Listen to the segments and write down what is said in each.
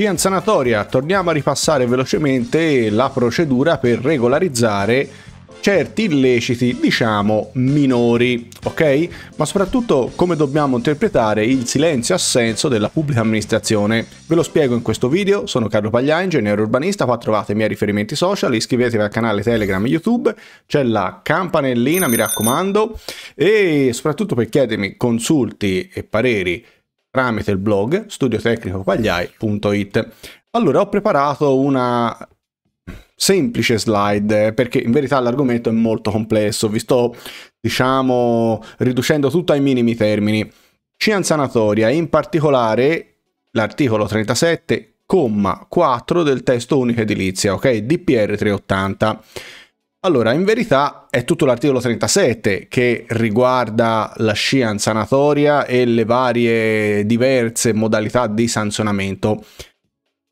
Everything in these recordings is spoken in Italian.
Scian Sanatoria, torniamo a ripassare velocemente la procedura per regolarizzare certi illeciti, diciamo, minori, ok? Ma soprattutto come dobbiamo interpretare il silenzio assenso della pubblica amministrazione. Ve lo spiego in questo video, sono Carlo Paglia, ingegnere urbanista, qua trovate i miei riferimenti social, iscrivetevi al canale Telegram e YouTube, c'è la campanellina, mi raccomando, e soprattutto per chiedermi consulti e pareri tramite il blog studiotecnicoquagliai.it. Allora ho preparato una semplice slide perché in verità l'argomento è molto complesso, vi sto diciamo riducendo tutto ai minimi termini. Scienza sanatoria, in particolare l'articolo 37, comma 4 del testo unico edilizia, ok? DPR 380. Allora, in verità è tutto l'articolo 37 che riguarda la scia in sanatoria e le varie diverse modalità di sanzionamento.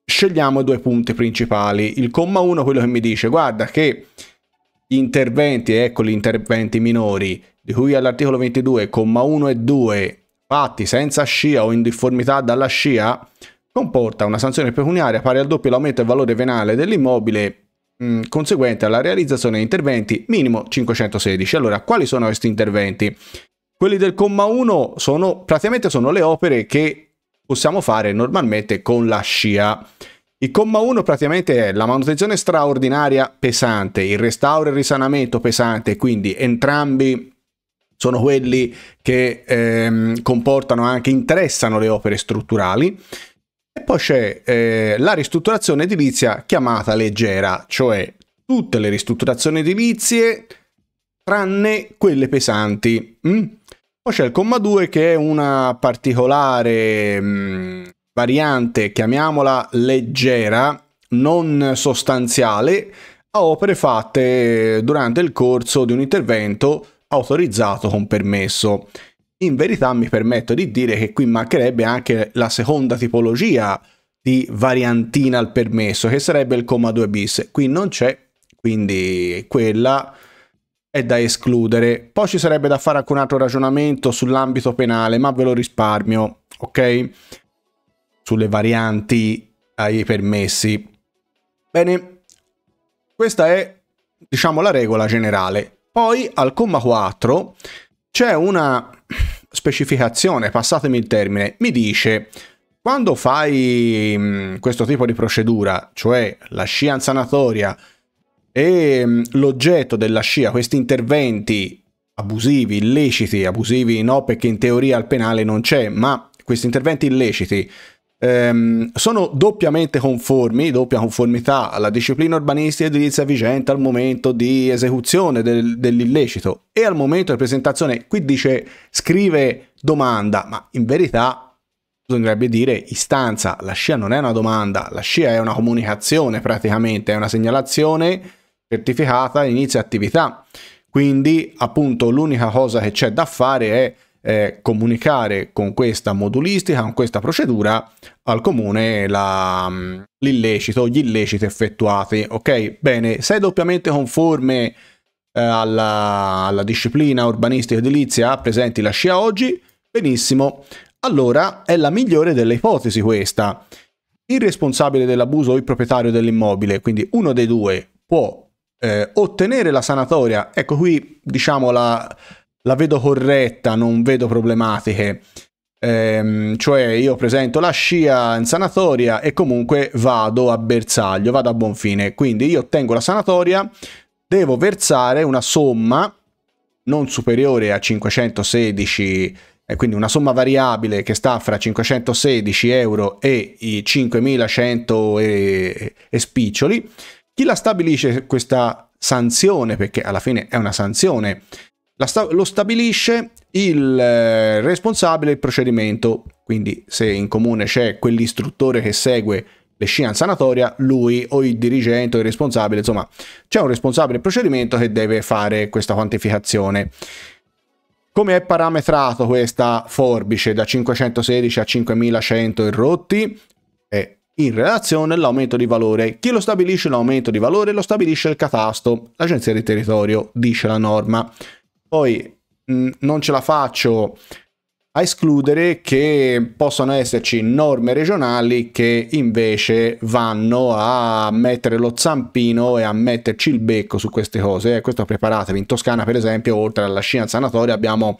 Scegliamo i due punti principali. Il comma 1 quello che mi dice, guarda che gli interventi, ecco gli interventi minori, di cui all'articolo 22, comma 1 e 2, fatti senza scia o in difformità dalla scia, comporta una sanzione pecuniaria pari al doppio l'aumento del valore venale dell'immobile Mm, conseguente alla realizzazione di interventi minimo 516. Allora, quali sono questi interventi? Quelli del comma 1 sono praticamente sono le opere che possiamo fare normalmente con la scia. Il comma 1 praticamente è la manutenzione straordinaria pesante, il restauro e il risanamento pesante, quindi entrambi sono quelli che ehm, comportano anche, interessano le opere strutturali poi c'è eh, la ristrutturazione edilizia chiamata leggera, cioè tutte le ristrutturazioni edilizie tranne quelle pesanti. Mm? Poi c'è il comma 2 che è una particolare mm, variante, chiamiamola leggera, non sostanziale, a opere fatte durante il corso di un intervento autorizzato con permesso. In verità mi permetto di dire che qui mancherebbe anche la seconda tipologia di variantina al permesso, che sarebbe il comma 2 bis. Qui non c'è, quindi quella è da escludere. Poi ci sarebbe da fare anche un altro ragionamento sull'ambito penale, ma ve lo risparmio, ok? Sulle varianti ai permessi. Bene, questa è, diciamo, la regola generale. Poi al comma 4 c'è una specificazione, passatemi il termine, mi dice quando fai mm, questo tipo di procedura, cioè la scia in sanatoria e mm, l'oggetto della scia, questi interventi abusivi, illeciti, abusivi no perché in teoria al penale non c'è, ma questi interventi illeciti ehm, sono doppiamente conformi, doppia conformità alla disciplina urbanistica edilizia vigente al momento di esecuzione del, dell'illecito e al momento di presentazione. Qui dice scrive domanda, ma in verità bisognerebbe dire istanza, la scia non è una domanda, la scia è una comunicazione praticamente, è una segnalazione certificata inizia attività. Quindi appunto l'unica cosa che c'è da fare è eh, comunicare con questa modulistica, con questa procedura al comune la, mm, l'illecito, gli illeciti effettuati. Ok, bene, sei doppiamente conforme eh, alla, alla, disciplina urbanistica edilizia presenti la scia oggi? Benissimo, allora è la migliore delle ipotesi questa. Il responsabile dell'abuso o il proprietario dell'immobile, quindi uno dei due, può eh, ottenere la sanatoria. Ecco qui diciamo la, la vedo corretta, non vedo problematiche. Ehm, cioè io presento la scia in sanatoria e comunque vado a bersaglio, vado a buon fine. Quindi io ottengo la sanatoria, devo versare una somma non superiore a 516 e quindi una somma variabile che sta fra 516 euro e i 5100 e, e spiccioli. Chi la stabilisce questa sanzione, perché alla fine è una sanzione, sta- lo stabilisce il eh, responsabile del procedimento. Quindi se in comune c'è quell'istruttore che segue le scie in sanatoria, lui o il dirigente o il responsabile, insomma, c'è un responsabile del procedimento che deve fare questa quantificazione. Come è parametrato questa forbice da 516 a 5100 irrotti? È in relazione all'aumento di valore. Chi lo stabilisce l'aumento di valore? Lo stabilisce il catasto, l'agenzia del territorio, dice la norma poi mh, mm, non ce la faccio a escludere che possano esserci norme regionali che invece vanno a mettere lo zampino e a metterci il becco su queste cose. E eh, questo preparatevi. In Toscana, per esempio, oltre alla scienza sanatoria, abbiamo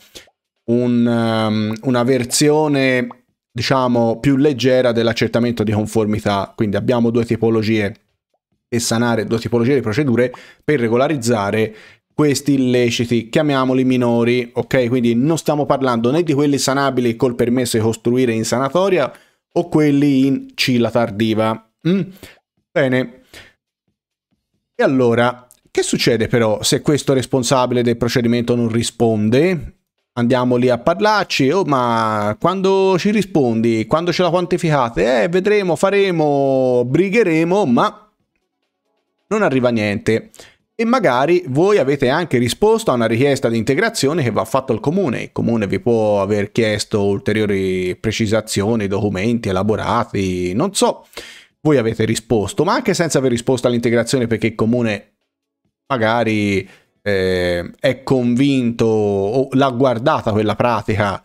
un, um, una versione diciamo più leggera dell'accertamento di conformità. Quindi abbiamo due tipologie e sanare due tipologie di procedure per regolarizzare questi illeciti, chiamiamoli minori, ok? Quindi non stiamo parlando né di quelli sanabili col permesso di costruire in sanatoria o quelli in cilla tardiva. Mm? Bene. E allora, che succede però se questo responsabile del procedimento non risponde? Andiamo lì a parlarci, oh ma quando ci rispondi, quando ce la quantificate? Eh, vedremo, faremo, brigheremo, ma non arriva niente e magari voi avete anche risposto a una richiesta di integrazione che va fatto al comune. Il comune vi può aver chiesto ulteriori precisazioni, documenti elaborati, non so. Voi avete risposto, ma anche senza aver risposto all'integrazione perché il comune magari eh, è convinto o l'ha guardata quella pratica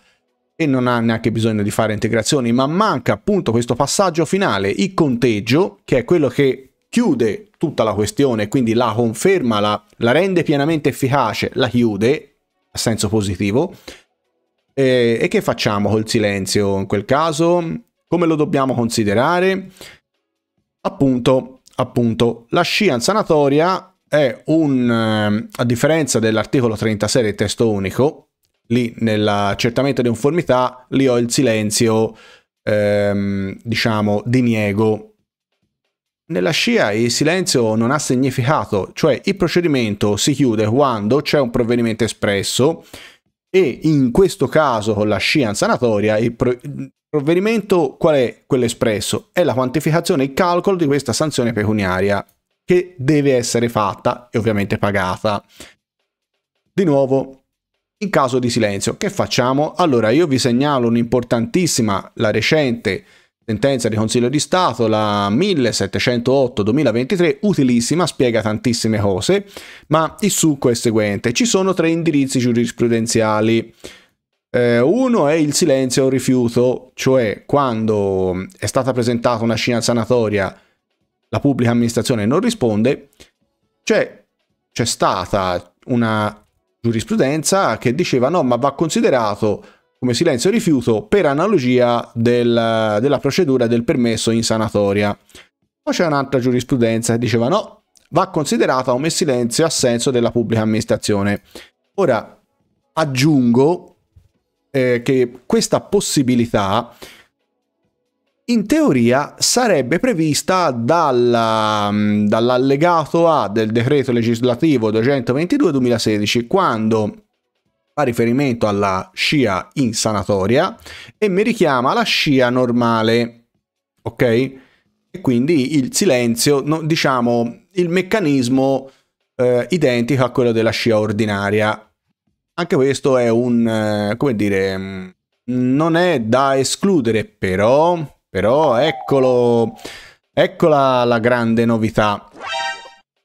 e non ha neanche bisogno di fare integrazioni, ma manca appunto questo passaggio finale, il conteggio, che è quello che chiude tutta la questione, quindi la conferma, la, la rende pienamente efficace, la chiude, a senso positivo. E, e che facciamo col silenzio in quel caso? Come lo dobbiamo considerare? Appunto, appunto, la scia sanatoria è un, eh, a differenza dell'articolo 36 del testo unico, lì nell'accertamento di conformità, lì ho il silenzio, ehm, diciamo, diniego nella scia il silenzio non ha significato, cioè il procedimento si chiude quando c'è un provvedimento espresso e in questo caso con la scia in sanatoria il, provvedimento qual è quello espresso? È la quantificazione, e il calcolo di questa sanzione pecuniaria che deve essere fatta e ovviamente pagata. Di nuovo, in caso di silenzio, che facciamo? Allora io vi segnalo un'importantissima, la recente sentenza di Consiglio di Stato, la 1708-2023, utilissima, spiega tantissime cose, ma il succo è il seguente. Ci sono tre indirizzi giurisprudenziali. Eh, uno è il silenzio o rifiuto, cioè quando è stata presentata una scena sanatoria, la pubblica amministrazione non risponde, cioè c'è stata una giurisprudenza che diceva no, ma va considerato come silenzio rifiuto per analogia del, della procedura del permesso in sanatoria. Poi c'è un'altra giurisprudenza che diceva no, va considerata come silenzio assenso della pubblica amministrazione. Ora aggiungo eh, che questa possibilità in teoria sarebbe prevista dalla, dall'allegato A del decreto legislativo 222-2016 quando fa riferimento alla scia in sanatoria e mi richiama la scia normale, ok? E quindi il silenzio, no, diciamo, il meccanismo eh, identico a quello della scia ordinaria. Anche questo è un, eh, come dire, non è da escludere, però, però eccolo, eccola la grande novità.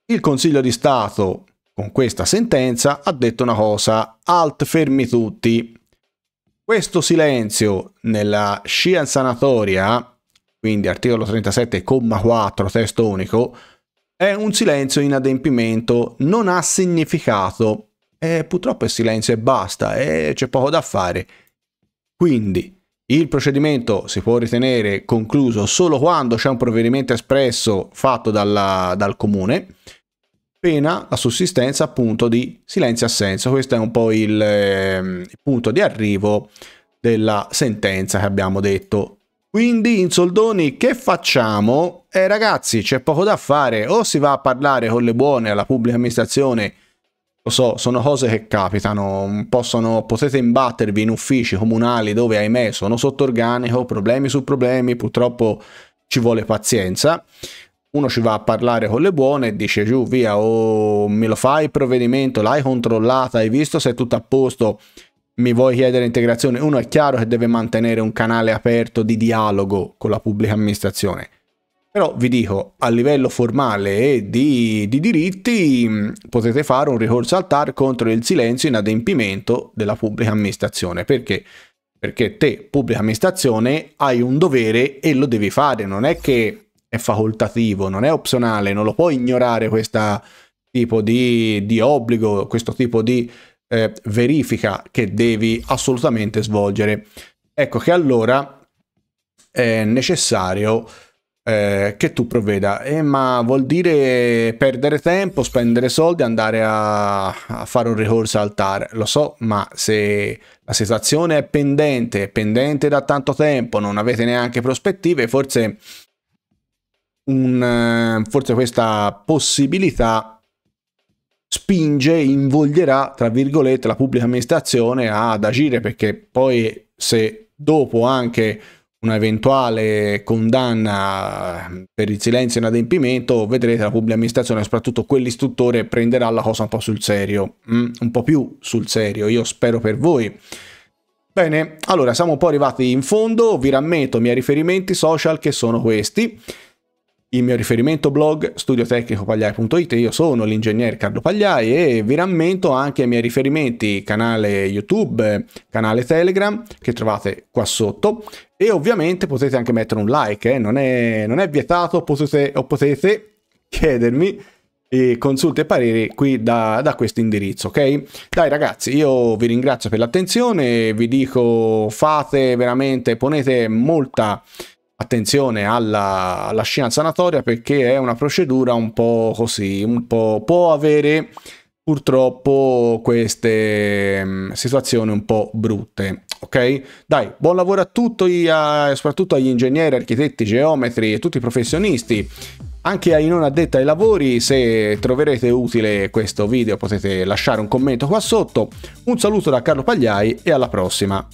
Il Consiglio di Stato con questa sentenza ha detto una cosa, alt fermi tutti. Questo silenzio nella scia sanatoria, quindi articolo 37,4 testo unico, è un silenzio in adempimento, non ha significato. E purtroppo è silenzio e basta, e c'è poco da fare. Quindi il procedimento si può ritenere concluso solo quando c'è un provvedimento espresso fatto dalla, dal comune pena la sussistenza appunto di silenzio-assenso. Questo è un po' il, eh, il punto di arrivo della sentenza che abbiamo detto. Quindi in soldoni che facciamo? Eh ragazzi c'è poco da fare, o si va a parlare con le buone alla pubblica amministrazione, lo so, sono cose che capitano, Possono, potete imbattervi in uffici comunali dove ahimè sono sotto organico, problemi su problemi, purtroppo ci vuole pazienza, uno ci va a parlare con le buone e dice giù via o oh, me lo fai il provvedimento, l'hai controllata, hai visto se è tutto a posto, mi vuoi chiedere integrazione. Uno è chiaro che deve mantenere un canale aperto di dialogo con la pubblica amministrazione. Però vi dico, a livello formale e di, di diritti mm, potete fare un ricorso al TAR contro il silenzio in adempimento della pubblica amministrazione. Perché? Perché te, pubblica amministrazione, hai un dovere e lo devi fare. Non è che è facoltativo, non è opzionale, non lo puoi ignorare questo tipo di, di obbligo, questo tipo di eh, verifica che devi assolutamente svolgere. Ecco che allora è necessario eh, che tu provveda. Eh, ma vuol dire perdere tempo, spendere soldi, andare a, a fare un ricorso al TAR. Lo so, ma se la situazione è pendente, pendente da tanto tempo, non avete neanche prospettive, forse un, eh, forse questa possibilità spinge, invoglierà, tra virgolette, la pubblica amministrazione ad agire perché poi se dopo anche un'eventuale condanna ehm, per il silenzio in adempimento, vedrete la pubblica amministrazione, soprattutto quell'istruttore, prenderà la cosa un po' sul serio, mm, un po' più sul serio, io spero per voi. Bene, allora siamo un po' arrivati in fondo, vi rammento i miei riferimenti social che sono questi il mio riferimento blog studiotecnicopagliai.it, io sono l'ingegnere Carlo Pagliai e vi rammento anche i miei riferimenti canale YouTube, canale Telegram che trovate qua sotto e ovviamente potete anche mettere un like, eh? non, è, non, è, vietato, potete, o potete chiedermi e eh, consulte e pareri qui da, da questo indirizzo, ok? Dai ragazzi, io vi ringrazio per l'attenzione, vi dico fate veramente, ponete molta attenzione alla, alla scienza sanatoria perché è una procedura un po' così, un po' può avere purtroppo queste mm, situazioni un po' brutte. Ok? Dai, buon lavoro a tutti, a, soprattutto agli ingegneri, architetti, geometri e tutti i professionisti. Anche ai non addetti ai lavori, se troverete utile questo video potete lasciare un commento qua sotto. Un saluto da Carlo Pagliai e alla prossima.